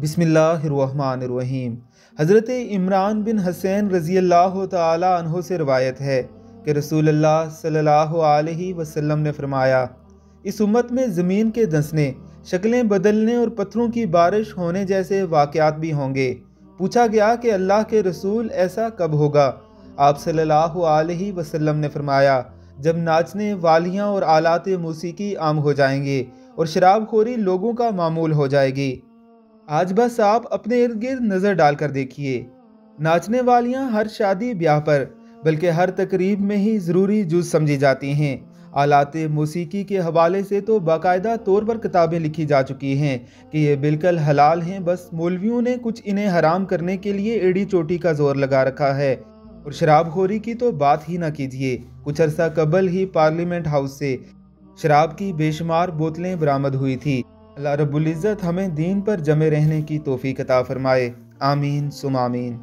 बसमीम हज़रत इमरान बिन हसैन रज़ी अल्लाह तहों से रवायत है कि रसूल सल्ला वसल्लम ने फरमाया इस उम्मत में ज़मीन के धंसने शक्लें बदलने और पत्थरों की बारिश होने जैसे वाक़ात भी होंगे पूछा गया कि अल्लाह के रसूल ऐसा कब होगा आप सल्लल्लाहु अलैहि वसल्लम ने फरमाया जब नाचने वालियाँ और आलात मौसीकी आम हो जाएंगे और शराबखोरी लोगों का मामूल हो जाएगी आज बस आप अपने इर्द गिर्द नज़र डालकर देखिए नाचने वालियां हर शादी ब्याह पर बल्कि हर तकरीब में ही ज़रूरी जुज समझी जाती हैं आलाते मौसीकी के हवाले से तो बाकायदा तौर पर किताबें लिखी जा चुकी हैं कि ये बिल्कुल हलाल हैं बस मौलवियों ने कुछ इन्हें हराम करने के लिए एड़ी चोटी का जोर लगा रखा है और शराबखोरी की तो बात ही ना कीजिए कुछ अरसा कबल ही पार्लियामेंट हाउस से शराब की बेशुमार बोतलें बरामद हुई थी अल्लाह रबुल्ज़त हमें दीन पर जमे रहने की तोफ़ी कता फ़रमाए आमीन सुमामीन